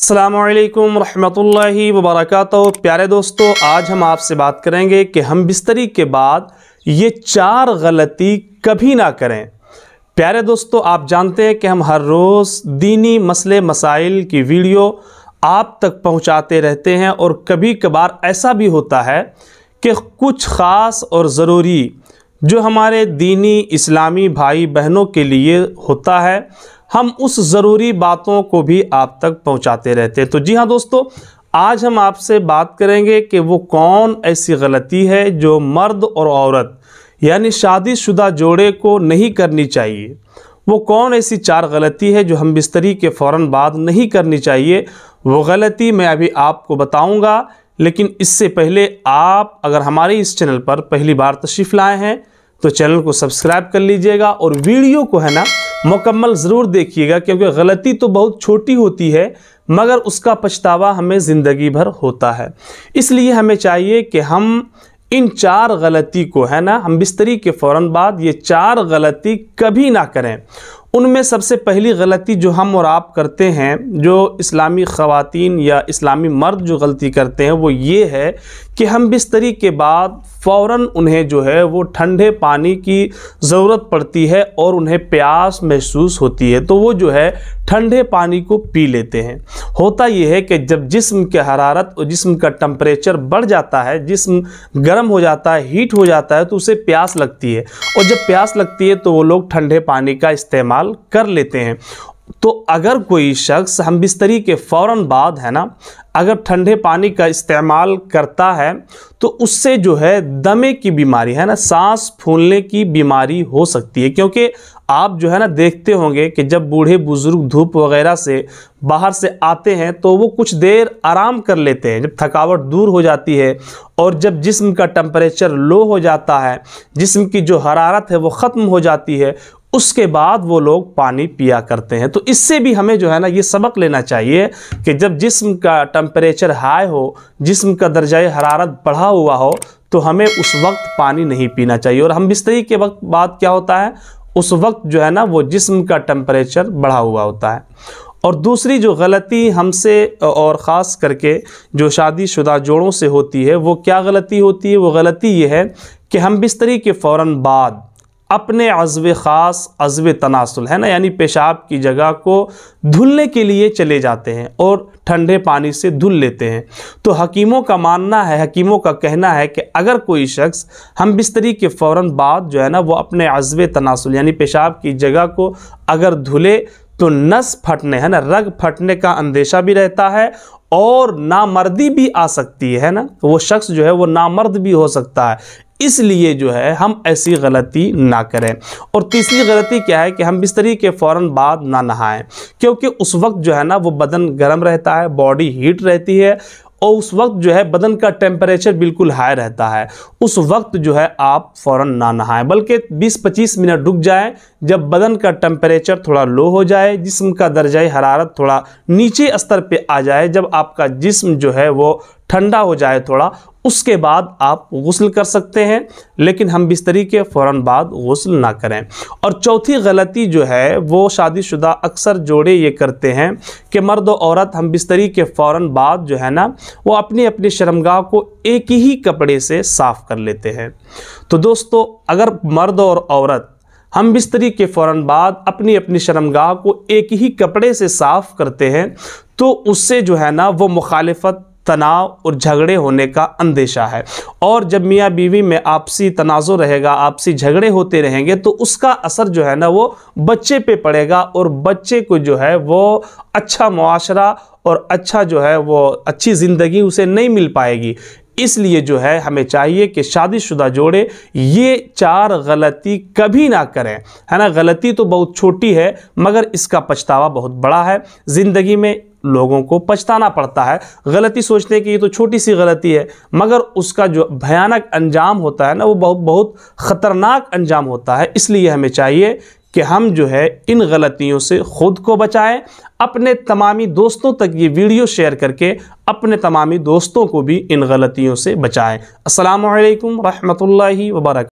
अल्लाम रहमतुल्लाहि वबरकत प्यारे दोस्तों आज हम आपसे बात करेंगे कि हम बिस्तरी के बाद ये चार गलती कभी ना करें प्यारे दोस्तों आप जानते हैं कि हम हर रोज़ दीनी मसले मसाइल की वीडियो आप तक पहुंचाते रहते हैं और कभी कभार ऐसा भी होता है कि कुछ ख़ास और ज़रूरी जो हमारे दीनी इस्लामी भाई बहनों के लिए होता है हम उस ज़रूरी बातों को भी आप तक पहुंचाते रहते हैं तो जी हाँ दोस्तों आज हम आपसे बात करेंगे कि वो कौन ऐसी गलती है जो मर्द और औरत यानी शादीशुदा जोड़े को नहीं करनी चाहिए वो कौन ऐसी चार गलती है जो हम बिस्तरी के फ़ौर बाद नहीं करनी चाहिए वो गलती मैं अभी आपको बताऊंगा लेकिन इससे पहले आप अगर हमारे इस चैनल पर पहली बार तशरीफ़ लाए हैं तो चैनल को सब्सक्राइब कर लीजिएगा और वीडियो को है ना मुकम्मल ज़रूर देखिएगा क्योंकि गलती तो बहुत छोटी होती है मगर उसका पछतावा हमें ज़िंदगी भर होता है इसलिए हमें चाहिए कि हम इन चार गलती को है ना हम बिस्तरी के फ़ौर बाद ये चार गलती कभी ना करें उनमें सबसे पहली गलती जो हम और आप करते हैं जो इस्लामी ख़वान या इस्लामी मर्द जो गलती करते हैं वो ये है कि हम बिस्तरी के बाद फ़ौर उन्हें जो है वो ठंडे पानी की ज़रूरत पड़ती है और उन्हें प्यास महसूस होती है तो वो जो है ठंडे पानी को पी लेते हैं होता यह है कि जब जिस्म के हरारत और जिस्म का टम्परेचर बढ़ जाता है जिस्म गर्म हो जाता है हीट हो जाता है तो उसे प्यास लगती है और जब प्यास लगती है तो वो लोग ठंडे पानी का इस्तेमाल कर लेते हैं तो अगर कोई शख्स हम बिस्तरी के फ़ौर बाद है ना अगर ठंडे पानी का इस्तेमाल करता है तो उससे जो है दमे की बीमारी है ना सांस फूलने की बीमारी हो सकती है क्योंकि आप जो है ना देखते होंगे कि जब बूढ़े बुज़ुर्ग धूप वगैरह से बाहर से आते हैं तो वो कुछ देर आराम कर लेते हैं जब थकावट दूर हो जाती है और जब जिस्म का टम्परेचर लो हो जाता है जिस्म की जो हरारत है वो ख़त्म हो जाती है उसके बाद वो लोग पानी पिया करते हैं तो इससे भी हमें जो है ना ये सबक लेना चाहिए कि जब जिस्म का टम्परेचर हाई हो जिस्म का दर्जा हरारत बढ़ा हुआ हो तो हमें उस वक्त पानी नहीं पीना चाहिए और हम बिस्तरी के वक्त बाद क्या होता है उस वक्त जो है ना वो जिस्म का टम्परेचर बढ़ा हुआ होता है और दूसरी जो गलती हमसे और ख़ास करके जो शादीशुदा जोड़ों से होती है वो क्या गलती होती है वो गलती ये है कि हम बिस्तरी के फ़ौर बाद अपने अजव ख़ास अजव तनासुल है ना यानी पेशाब की जगह को धुलने के लिए चले जाते हैं और ठंडे पानी से धुल लेते हैं तो हकीमों का मानना है हकीमों का कहना है कि अगर कोई शख्स हम बिस्तरी के फ़ौर बाद जो है ना वो अपने अजव तनासुल यानी पेशाब की जगह को अगर धुले तो नस फटने है ना रग फटने का अंदेशा भी रहता है और नामर्दी भी आ सकती है ना तो वो शख्स जो है वो नामर्द भी हो सकता है इसलिए जो है हम ऐसी गलती ना करें और तीसरी गलती क्या है कि हम बिस्तरी के फ़ौर बाद ना नहाएं क्योंकि उस वक्त जो है ना वो बदन गर्म रहता है बॉडी हीट रहती है और उस वक्त जो है बदन का टेम्परेचर बिल्कुल हाई रहता है उस वक्त जो है आप फ़ौर ना नहाएं बल्कि 20-25 मिनट रुक जाएं जब बदन का टेम्परेचर थोड़ा लो हो जाए जिस्म का दर्जा हरारत थोड़ा नीचे स्तर पे आ जाए जब आपका जिस्म जो है वो ठंडा हो जाए थोड़ा उसके बाद आप गसल कर सकते हैं लेकिन हम बिस्तरी के फ़ौर बाद गसल ना करें और चौथी गलती जो है वो शादीशुदा अक्सर जोड़े ये करते हैं कि मर्द औरत हम बिस्तरी के फ़ौर बाद जो है ना वो अपनी अपनी शर्मगाह को एक ही कपड़े से साफ़ कर लेते हैं तो दोस्तों अगर मर्द और औरत हम बिस्तरी के फ़ौर बाद अपनी अपनी शर्मगाह को एक ही कपड़े से साफ़ करते हैं तो उससे जो है ना वो मुखालफत तनाव और झगड़े होने का अंदेशा है और जब मियाँ बीवी में आपसी तनाज़ो रहेगा आपसी झगड़े होते रहेंगे तो उसका असर जो है ना वो बच्चे पे पड़ेगा और बच्चे को जो है वो अच्छा मुआशरा और अच्छा जो है वो अच्छी ज़िंदगी उसे नहीं मिल पाएगी इसलिए जो है हमें चाहिए कि शादीशुदा जोड़े ये चार गलती कभी ना करें है ना गलती तो बहुत छोटी है मगर इसका पछतावा बहुत बड़ा है ज़िंदगी में लोगों को पछताना पड़ता है गलती सोचते हैं कि ये तो छोटी सी गलती है मगर उसका जो भयानक अंजाम होता है ना वो बहुत बहुत ख़तरनाक अंजाम होता है इसलिए हमें चाहिए कि हम जो है इन गलतियों से खुद को बचाएं अपने तमामी दोस्तों तक ये वीडियो शेयर करके अपने तमामी दोस्तों को भी इन गलतियों से बचाएं असलकम वरहमल वर्क